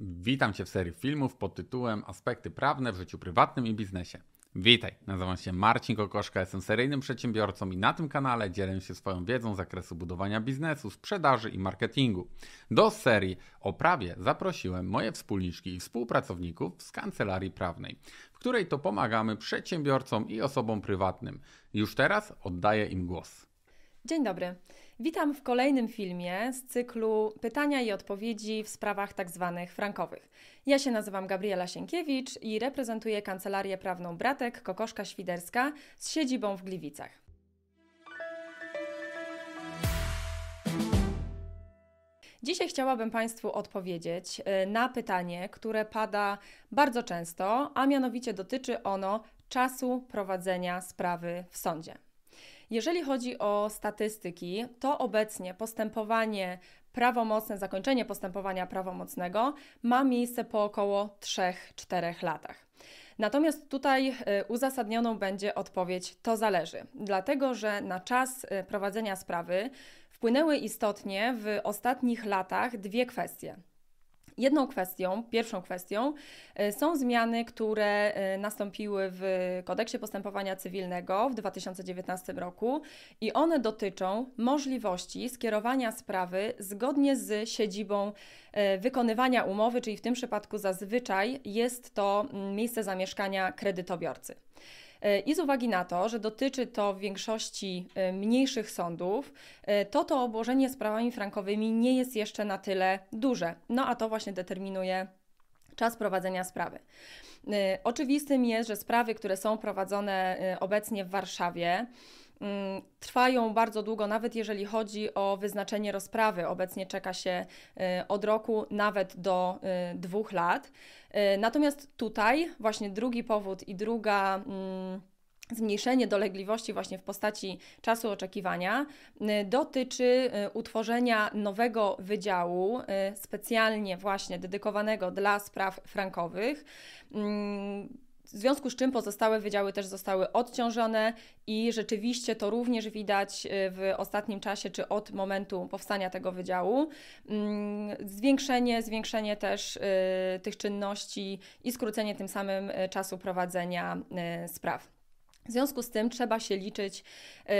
Witam Cię w serii filmów pod tytułem Aspekty prawne w życiu prywatnym i biznesie. Witaj, nazywam się Marcin Kokoszka, jestem seryjnym przedsiębiorcą i na tym kanale dzielę się swoją wiedzą z zakresu budowania biznesu, sprzedaży i marketingu. Do serii o prawie zaprosiłem moje wspólniczki i współpracowników z kancelarii prawnej, w której to pomagamy przedsiębiorcom i osobom prywatnym. Już teraz oddaję im głos. Dzień dobry. Witam w kolejnym filmie z cyklu Pytania i odpowiedzi w sprawach tzw. Tak frankowych. Ja się nazywam Gabriela Sienkiewicz i reprezentuję kancelarię prawną Bratek Kokoszka Świderska z siedzibą w Gliwicach. Dzisiaj chciałabym Państwu odpowiedzieć y, na pytanie, które pada bardzo często, a mianowicie dotyczy ono czasu prowadzenia sprawy w sądzie. Jeżeli chodzi o statystyki, to obecnie postępowanie prawomocne, zakończenie postępowania prawomocnego ma miejsce po około 3-4 latach. Natomiast tutaj e, uzasadnioną będzie odpowiedź to zależy, dlatego że na czas e, prowadzenia sprawy wpłynęły istotnie w ostatnich latach dwie kwestie. Jedną kwestią, pierwszą kwestią e, są zmiany, które e, nastąpiły w kodeksie postępowania cywilnego w 2019 roku i one dotyczą możliwości skierowania sprawy zgodnie z siedzibą e, wykonywania umowy, czyli w tym przypadku zazwyczaj jest to mm, miejsce zamieszkania kredytobiorcy. E, I z uwagi na to, że dotyczy to w większości e, mniejszych sądów, e, to to obłożenie sprawami frankowymi nie jest jeszcze na tyle duże. No a to właśnie determinuje czas prowadzenia sprawy. Oczywistym jest, że sprawy, które są prowadzone obecnie w Warszawie, Mm, trwają bardzo długo, nawet jeżeli chodzi o wyznaczenie rozprawy. Obecnie czeka się y, od roku nawet do y, dwóch lat. Y, natomiast tutaj właśnie drugi powód i druga mm, zmniejszenie dolegliwości właśnie w postaci czasu oczekiwania dotyczy utworzenia nowego wydziału specjalnie właśnie dedykowanego dla spraw frankowych mm, w związku z czym pozostałe wydziały też zostały odciążone i rzeczywiście to również widać y, w ostatnim czasie, czy od momentu powstania tego wydziału. Mm, zwiększenie, zwiększenie też y, tych czynności i skrócenie tym samym y, czasu prowadzenia spraw. W związku z tym trzeba się liczyć, y,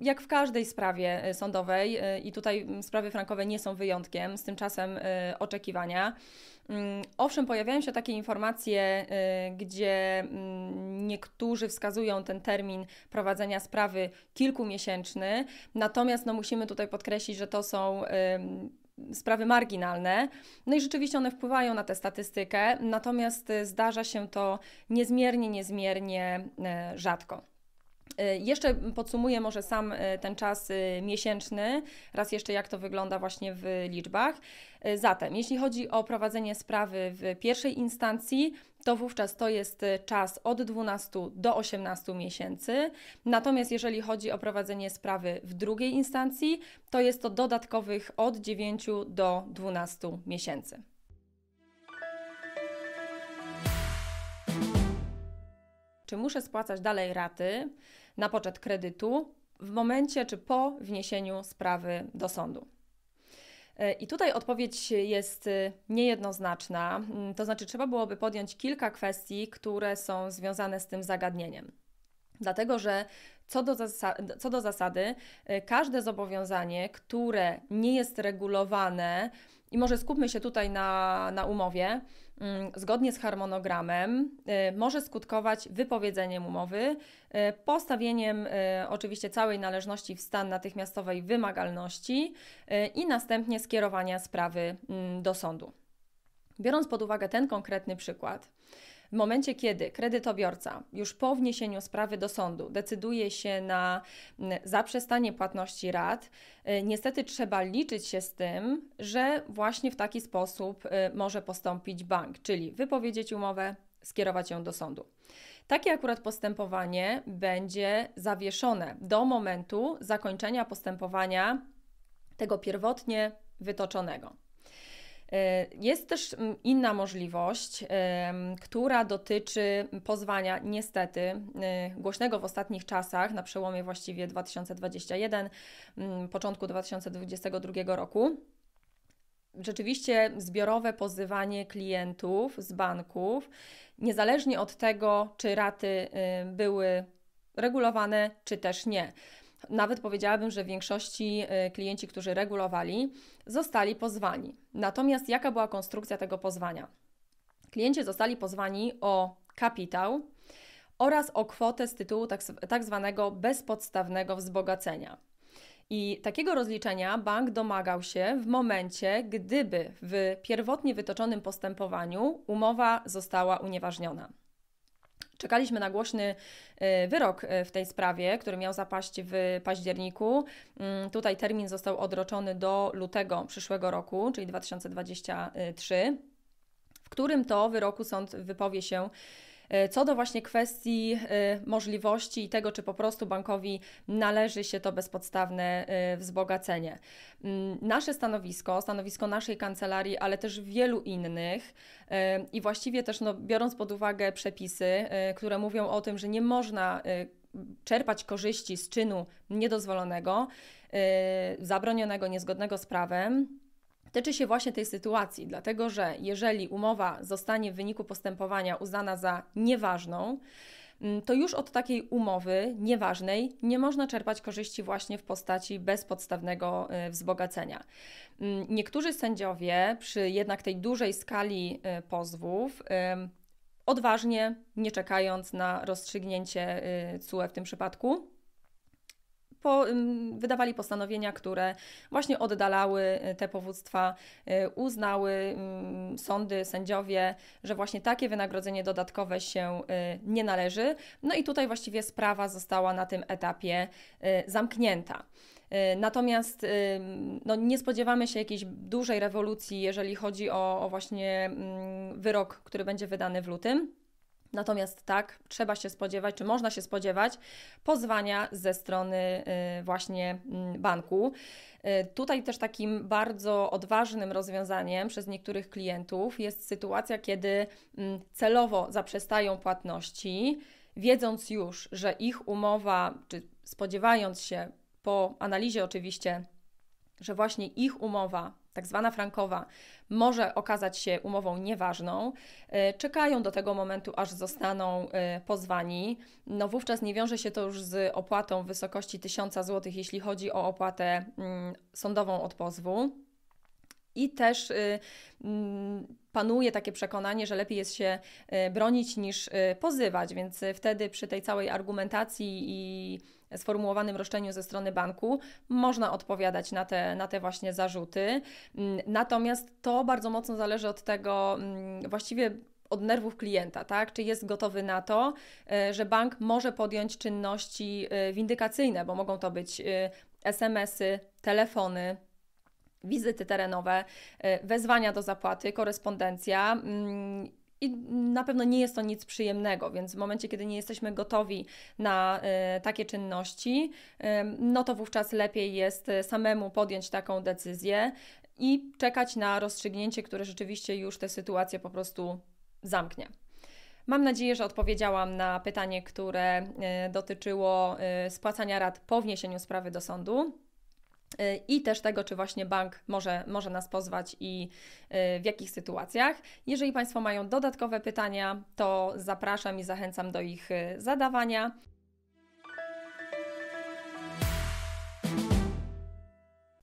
jak w każdej sprawie y, sądowej, y, i tutaj sprawy frankowe nie są wyjątkiem, z tym czasem oczekiwania. Mm, owszem, pojawiają się takie informacje, gdzie mm, niektórzy wskazują ten termin prowadzenia sprawy kilkumiesięczny, natomiast no, musimy tutaj podkreślić, że to są sprawy marginalne. No i rzeczywiście one wpływają na tę statystykę, natomiast y, zdarza się to niezmiernie, niezmiernie e, rzadko. Y, jeszcze podsumuję może sam y, ten czas miesięczny, raz jeszcze jak to wygląda właśnie w liczbach. Zatem, jeśli chodzi o prowadzenie sprawy w pierwszej instancji, to wówczas to jest y, czas od 12 do 18 miesięcy. Natomiast jeżeli chodzi o prowadzenie sprawy w drugiej instancji, to jest to dodatkowych od 9 do 12 miesięcy. Czy muszę spłacać dalej raty na poczet kredytu w momencie czy po wniesieniu sprawy do sądu? E, I tutaj odpowiedź jest e, niejednoznaczna, mm, to znaczy trzeba byłoby podjąć kilka kwestii, które są związane z tym zagadnieniem. Dlatego, że co do, zasady, co do zasady e, każde zobowiązanie, które nie jest regulowane i może skupmy się tutaj na, na umowie. Mm, zgodnie z harmonogramem y, może skutkować wypowiedzeniem umowy, y, postawieniem y, oczywiście całej należności w stan natychmiastowej wymagalności i następnie skierowania sprawy mm, do sądu. Biorąc pod uwagę ten konkretny przykład, w momencie, kiedy kredytobiorca już po wniesieniu sprawy do sądu decyduje się na zaprzestanie płatności rat, y, niestety trzeba liczyć się z tym, że właśnie w taki sposób y, może postąpić bank, czyli wypowiedzieć umowę, skierować ją do sądu. Takie akurat postępowanie będzie zawieszone do momentu zakończenia postępowania tego pierwotnie wytoczonego. E, jest też mm, inna możliwość, która dotyczy pozwania, niestety, e, głośnego w ostatnich czasach, na przełomie właściwie 2021, mm, początku 2022 roku rzeczywiście zbiorowe pozywanie klientów z banków, niezależnie od tego, czy raty y, były regulowane, czy też nie. Nawet powiedziałabym, że w większości y, klienci, którzy regulowali, zostali pozwani. Natomiast jaka była konstrukcja tego pozwania? Klienci zostali pozwani o kapitał oraz o kwotę z tytułu tak, tak zwanego bezpodstawnego wzbogacenia. I takiego rozliczenia bank domagał się w momencie, gdyby w pierwotnie wytoczonym postępowaniu umowa została unieważniona. Czekaliśmy na głośny e, wyrok e, w tej sprawie, który miał zapaść w październiku. Mm, tutaj termin został odroczony do lutego przyszłego roku, czyli 2023, w którym to wyroku sąd wypowie się E, co do właśnie kwestii e, możliwości i tego, czy po prostu bankowi należy się to bezpodstawne e, wzbogacenie. Mm, nasze stanowisko, stanowisko naszej kancelarii, ale też wielu innych i właściwie też no, biorąc pod uwagę przepisy, które mówią o tym, że nie można czerpać korzyści z czynu niedozwolonego, zabronionego, niezgodnego z prawem, tyczy się właśnie tej sytuacji, dlatego że jeżeli umowa zostanie w wyniku postępowania uznana za nieważną, mm, to już od takiej umowy nieważnej nie można czerpać korzyści właśnie w postaci bezpodstawnego y, wzbogacenia. Mm, niektórzy sędziowie przy jednak tej dużej skali y, pozwów y, odważnie, nie czekając na rozstrzygnięcie CUE w tym przypadku, po, wydawali postanowienia, które właśnie oddalały y, te powództwa, y, uznały sądy, sędziowie, że właśnie takie wynagrodzenie dodatkowe się y, nie należy. No i tutaj właściwie sprawa została na tym etapie zamknięta. Natomiast no, nie spodziewamy się jakiejś dużej rewolucji, jeżeli chodzi o, o właśnie wyrok, który będzie wydany w lutym. Natomiast tak, trzeba się spodziewać, czy można się spodziewać pozwania ze strony y, właśnie mm, banku. Y, tutaj też takim bardzo odważnym rozwiązaniem przez niektórych klientów jest sytuacja, kiedy mm, celowo zaprzestają płatności, wiedząc już, że ich umowa, czy spodziewając się po analizie oczywiście, że właśnie ich umowa tak zwana frankowa, może okazać się umową nieważną. E, czekają do tego momentu, aż zostaną e, pozwani. No wówczas nie wiąże się to już z opłatą w wysokości 1000 zł, jeśli chodzi o opłatę mm, sądową od pozwu. I też y, mm, panuje takie przekonanie, że lepiej jest się y, bronić niż y, pozywać, więc wtedy przy tej całej argumentacji i sformułowanym roszczeniu ze strony banku można odpowiadać na te, na te właśnie zarzuty. Mm, natomiast to bardzo mocno zależy od tego, mm, właściwie od nerwów klienta, tak? Czy jest gotowy na to, że bank może podjąć czynności windykacyjne, bo mogą to być SMS-y, telefony, wizyty terenowe, e, wezwania do zapłaty, korespondencja. Mm, I na pewno nie jest to nic przyjemnego, więc w momencie, kiedy nie jesteśmy gotowi na e, takie czynności, e, no to wówczas lepiej jest samemu podjąć taką decyzję i czekać na rozstrzygnięcie, które rzeczywiście już tę sytuację po prostu zamknie. Mam nadzieję, że odpowiedziałam na pytanie, które dotyczyło spłacania rat po wniesieniu sprawy do sądu. Y, i też tego, czy właśnie bank może, może nas pozwać i y, w jakich sytuacjach. Jeżeli Państwo mają dodatkowe pytania, to zapraszam i zachęcam do ich y, zadawania.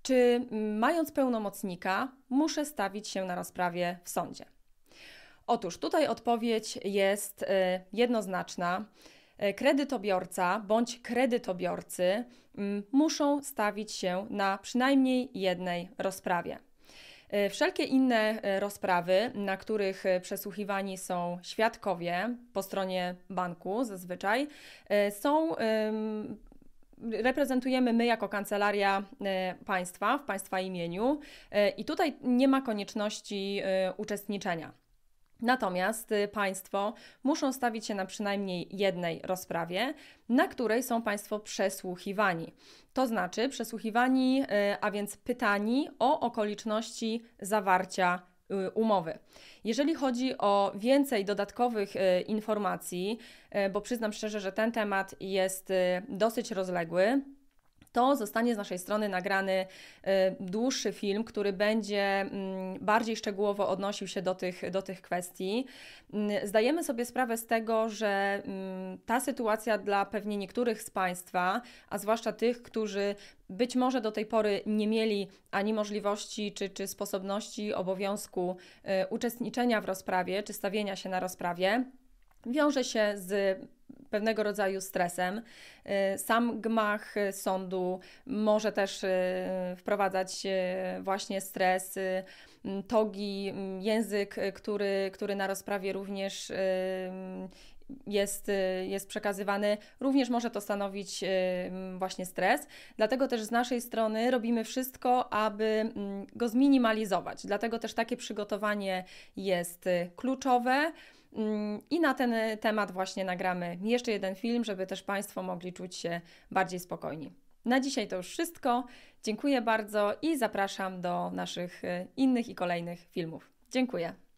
Czy mm, mając pełnomocnika, muszę stawić się na rozprawie w sądzie? Otóż tutaj odpowiedź jest jednoznaczna. E, kredytobiorca bądź kredytobiorcy mm, muszą stawić się na przynajmniej jednej rozprawie. E, wszelkie inne e, rozprawy, na których przesłuchiwani są świadkowie po stronie banku zazwyczaj, są reprezentujemy my jako kancelaria państwa w państwa imieniu i tutaj nie ma konieczności uczestniczenia. Natomiast y, Państwo muszą stawić się na przynajmniej jednej rozprawie, na której są Państwo przesłuchiwani. To znaczy przesłuchiwani, y, a więc pytani o okoliczności zawarcia y, umowy. Jeżeli chodzi o więcej dodatkowych informacji, bo przyznam szczerze, że ten temat jest dosyć rozległy, to zostanie z naszej strony nagrany e, dłuższy film, który będzie mm, bardziej szczegółowo odnosił się do tych, do tych kwestii. Mm, zdajemy sobie sprawę z tego, że mm, ta sytuacja dla pewnie niektórych z Państwa, a zwłaszcza tych, którzy być może do tej pory nie mieli ani możliwości czy, czy sposobności obowiązku e, uczestniczenia w rozprawie czy stawienia się na rozprawie, wiąże się z pewnego rodzaju stresem. Y, sam gmach y, sądu może też y, wprowadzać właśnie stres. Togi, język, który, który na rozprawie również jest, jest przekazywany, również może to stanowić właśnie stres. Dlatego też z naszej strony robimy wszystko, aby go zminimalizować. Dlatego też takie przygotowanie jest kluczowe. I na ten temat właśnie nagramy jeszcze jeden film, żeby też Państwo mogli czuć się bardziej spokojni. Na dzisiaj to już wszystko. Dziękuję bardzo i zapraszam do naszych e, innych i kolejnych filmów. Dziękuję.